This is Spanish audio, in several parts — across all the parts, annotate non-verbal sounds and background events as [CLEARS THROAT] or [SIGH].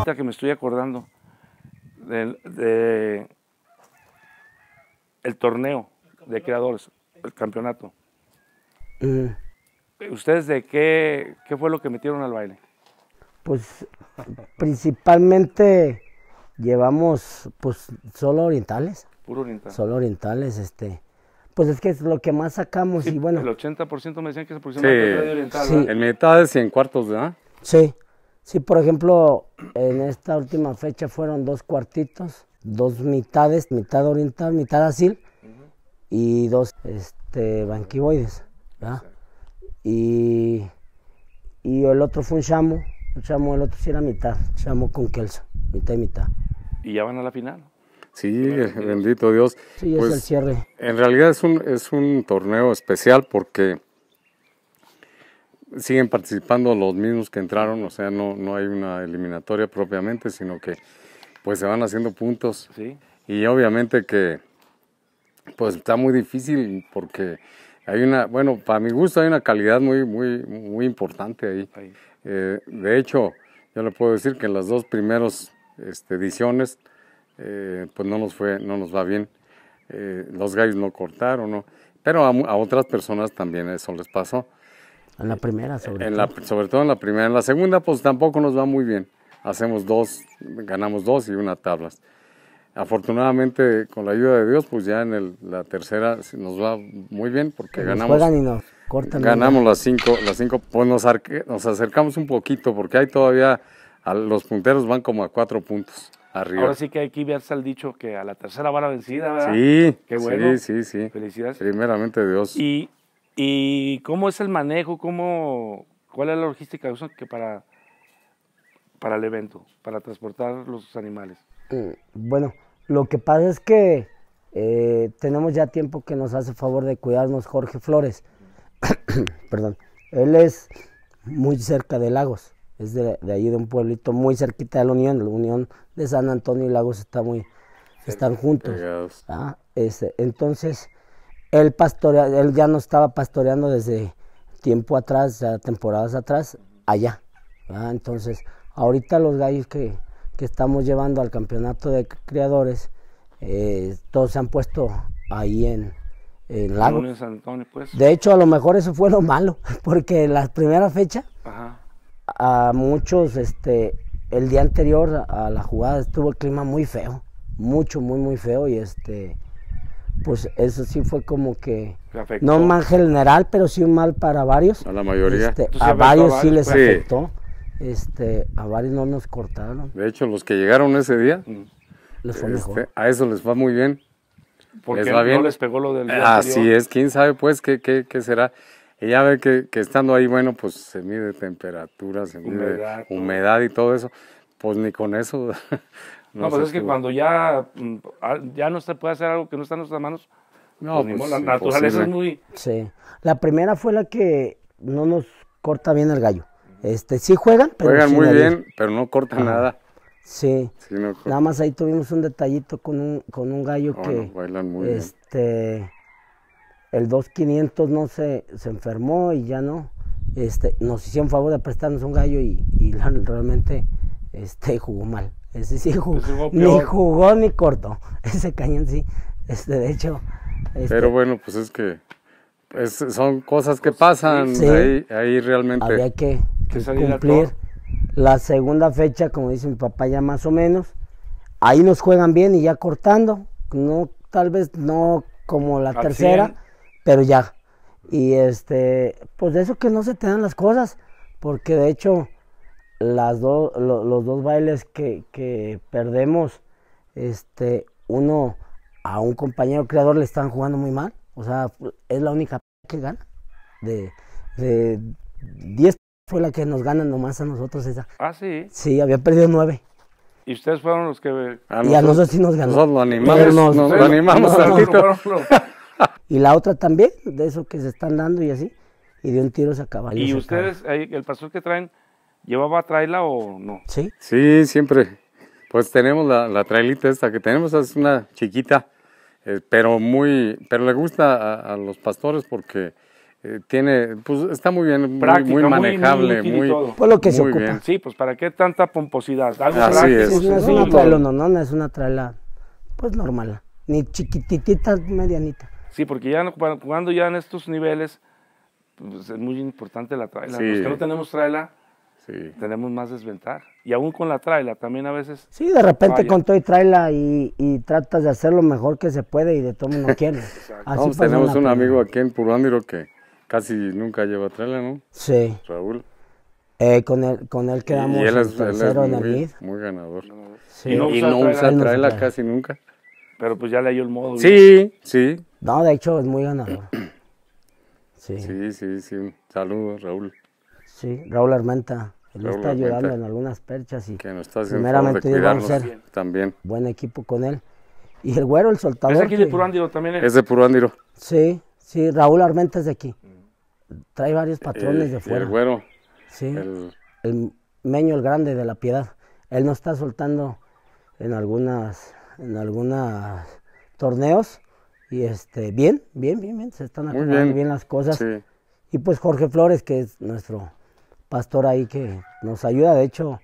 ahorita que me estoy acordando del el torneo de creadores, el campeonato. Eh. ¿Ustedes de qué, qué fue lo que metieron al baile? Pues principalmente llevamos pues solo orientales. Puro orientales? Solo orientales, este. Pues es que es lo que más sacamos y bueno. El 80% me decían que es aproximadamente era de oriental. Sí. En mitad y en cuartos, ¿verdad? Sí. Sí, por ejemplo, en esta última fecha fueron dos cuartitos, dos mitades, mitad oriental, mitad asil y dos este, banquivoides. Y, el otro fue un chamo, un chamo, el otro sí era mitad, chamo con Kelso, mitad y mitad. ¿Y ya van a la final? Sí, bendito Dios. Sí, es el pues, cierre. En realidad es un, es un torneo especial porque siguen participando los mismos que entraron, o sea, no, no hay una eliminatoria propiamente, sino que pues se van haciendo puntos. Y obviamente que pues está muy difícil porque hay una, bueno, para mi gusto hay una calidad muy, muy, muy importante ahí. Eh, de hecho, yo le puedo decir que en las dos primeras este, ediciones, eh, pues no nos fue, no nos va bien. Eh, los gallos no cortaron, ¿no? Pero a, otras personas también eso les pasó. En la primera, sobre todo. sobre todo en la primera. En la segunda, pues tampoco nos va muy bien. Hacemos dos, ganamos dos y una tablas. Afortunadamente, con la ayuda de Dios, pues ya en la tercera nos va muy bien porque ganamos. y cortan ganamos las cinco, las cinco, pues nos, acercamos un poquito porque hay todavía, los punteros van como a cuatro puntos. Arriba. Ahora sí que hay que verse al dicho que a la tercera la vencida, ¿verdad? Sí, Qué bueno. sí, sí, sí. Felicidades. Primeramente Dios. Y ¿Y cómo es el manejo? ¿Cómo, ¿Cuál es la logística que para, para el evento, para transportar los animales? Eh, bueno, lo que pasa es que eh, tenemos ya tiempo que nos hace favor de cuidarnos Jorge Flores. [COUGHS] Perdón. Él es muy cerca de Lagos, es de, de, allí de un pueblito muy cerquita de la Unión, la Unión de San Antonio y Lagos está muy, están juntos. Ah, este, entonces, él, pastorea, él ya no estaba pastoreando desde tiempo atrás, ya temporadas atrás, allá. Entonces, ahorita los gallos que, estamos llevando al campeonato de criadores, eh, todos se han puesto ahí en, en Lago. Pues. De hecho, a lo mejor eso fue lo malo, [LAUGHS] porque la primera fecha, a muchos, este, el día anterior a la jugada estuvo el clima muy feo, mucho, muy, muy feo y este pues eso sí fue como que no mal general, pero sí un mal para varios. A la mayoría. Este, a, varios sí les pues afectó. Este, a varios no nos cortaron. De hecho, los que llegaron ese día, mm. este, A eso les va muy bien. Porque les no les pegó lo del Así ah, es, quién sabe pues qué, qué, qué será. Y ya ve que, estando ahí, bueno, pues se mide temperatura, se mide humedad y todo eso pues ni con eso. [LAUGHS] no, pues es que cuando ya, mm, ah, ya no se puede hacer algo que no está en nuestras manos, no, pues, pues la naturaleza es muy... Sí, la primera fue la que no nos corta bien el gallo. Este, sí juegan, pero... Juegan muy bien, pero no cortan nada. Sí, nada más ahí tuvimos un detallito con un, con un gallo oh, que... No, bailan muy este, El 2500 no se, se enfermó y ya no. Este, nos hicieron favor de prestarnos un gallo y, y realmente este [LAUGHS] jugó mal. Ese sí jugó, ni jugó ni cortó [LAUGHS] Ese cañón sí, este de hecho. Este pero bueno, pues es que pues, son cosas que pasan. ahí, ahí, realmente. Había que, cumplir. La segunda fecha, como dice mi papá, ya más o menos. Ahí nos juegan bien y ya cortando. No, tal vez no como la tercera, pero ya. Y este, pues de eso que no se te dan las cosas, porque de hecho las los dos bailes que, que, perdemos, este, uno a un compañero creador le están jugando muy mal, o sea, es la única [LAUGHS] que gana. De, de 10 fue la que nos gana nomás a nosotros esa. Ah, sí. Sí, había perdido 9. Y ustedes fueron los que... A ah, y a nosotros sí nos ganó. Nosotros lo animamos, nos, nos, animamos y la otra también, de eso que se están dando y así. Y de un tiro se acaba. Y, ustedes, el pastor que traen, ¿Llevaba traila o no? Sí. Sí, siempre. Pues tenemos la, la trailita esta que tenemos, es una chiquita, eh, pero muy, pero le gusta a, los pastores porque eh, tiene, pues está muy bien, muy, manejable, muy, pues lo que se ocupa. Sí, pues para qué tanta pomposidad. ¿Algo Así es. no es una traila, no, es una traila, pues normal, ni chiquititita, medianita. Sí, porque ya jugando ya en estos niveles, pues es muy importante la traila. Sí. no tenemos traila, tenemos más desventaja. Y aún con la traila también a veces. Sí, de repente con todo y traila y, tratas de hacer lo mejor que se puede y de todo no [LAUGHS] quieres. Así tenemos un amigo aquí en Purándiro que casi nunca lleva traila, ¿no? Sí. Raúl. Eh, con, él, con él quedamos muy, muy ganador. Y no usa, traila, casi nunca. Pero pues ya le dio el modo. Sí, sí. No, de hecho es muy ganador. [CLEARS THROAT] sí. Sí, sí, sí. Saludos, Raúl. Sí, Raúl Armenta. Él está ayudando en algunas perchas y que nos está primeramente ser también. buen equipo con él. Y el güero, el soltador. Es aquí de Purándiro también. Eh? Es, de Purándiro. Sí, sí, Raúl Armenta es de aquí. Trae varios eh, patrones de fuera. El güero. Sí. El... meño, el grande de la piedad. Él nos está soltando en algunas, en torneos y este bien, bien, bien, bien, se están acomodando bien. las cosas. Y pues Jorge Flores, que es nuestro pastor ahí que nos ayuda. De hecho,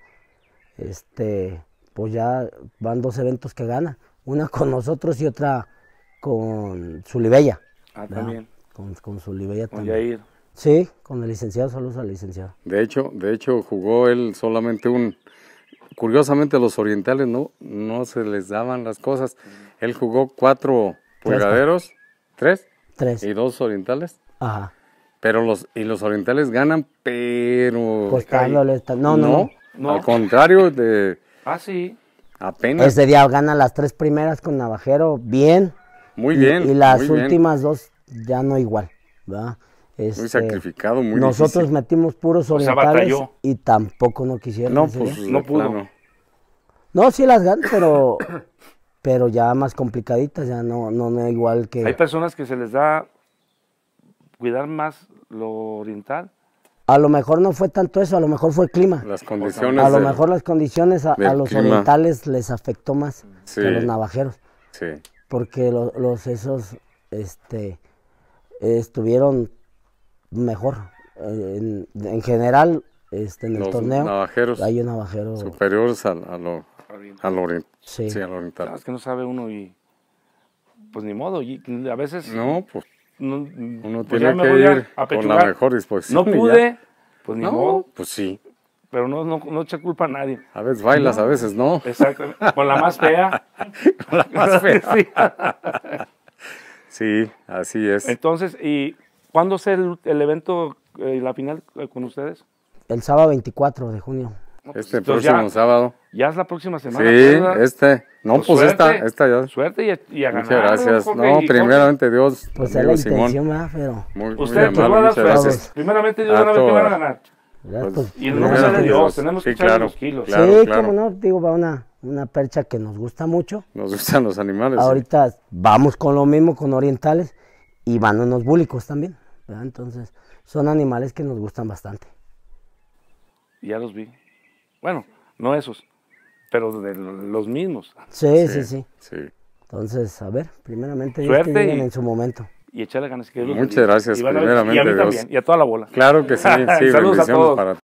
este, pues ya van dos eventos que gana. Una [LAUGHS] con nosotros y otra con Zulibella. Ah, también. Con, con Zulibella con también. Sí, con el licenciado, saludos al licenciado. De hecho, de hecho, jugó él solamente un... Curiosamente los orientales no, no se les daban las cosas. Él jugó cuatro pulgaderos, tres, tres y dos orientales. Ajá. Pero los, y los orientales ganan, pero... Costándoles no, no, no, Al contrario de... [LAUGHS] Ah, sí. Apenas. Ese día gana las tres primeras con Navajero, bien. Muy bien. Y, las últimas dos ya no igual, muy este, sacrificado, muy Nosotros metimos puros orientales y tampoco no quisieron. No, pues no pudo. No, sí las ganan, pero, [COUGHS] pero ya más complicaditas, ya no, no, no igual que... Hay personas que se les da cuidar más lo oriental? A lo mejor no fue tanto eso, a lo mejor fue el clima. Las condiciones. A lo mejor las condiciones a, los orientales les afectó más que a los navajeros. Sí. Porque los esos este, estuvieron mejor. Eh, en, general, este, en el torneo, navajeros hay un navajero. Superiores a, lo, oriental. Sí. oriental. Ah, es que no sabe uno y. Pues ni modo, a veces. No, pues no, uno pues tiene que ir con la mejor disposición. No pude, pues ni no, Pues sí. Pero no, no, no echa culpa a nadie. A veces bailas, a veces no. Exactamente. Con la más [LAUGHS] fea. con la más [LAUGHS] fea. sí, así es. Entonces, ¿y cuándo es el, el evento, eh, la final eh, con ustedes? El sábado 24 de junio. Pues, este próximo sábado. Ya es la próxima semana. Sí, pues este. No, pues, esta, esta ya. Suerte y, a, ganar. Muchas gracias. no, primeramente Dios. Pues es la intención, ¿verdad? pero. Ustedes, Usted, muy pues, amable, muchas Primeramente Dios, van a que van a ganar. y no nombre de Dios, tenemos que sí, echar los kilos. Claro, sí, como no, digo, va una, una percha que nos gusta mucho. Nos gustan los animales. Ahorita vamos con lo mismo, con orientales, y van unos búlicos también, ¿verdad? Entonces, son animales que nos gustan bastante. Ya los vi. Bueno, no esos, pero de los mismos. Sí, sí, sí. Entonces, a ver, primeramente Suerte en su momento. Y echarle ganas que Muchas gracias, primeramente. Y a, mí y a toda la bola. Claro que sí, sí, [LAUGHS] Saludos bendiciones a todos.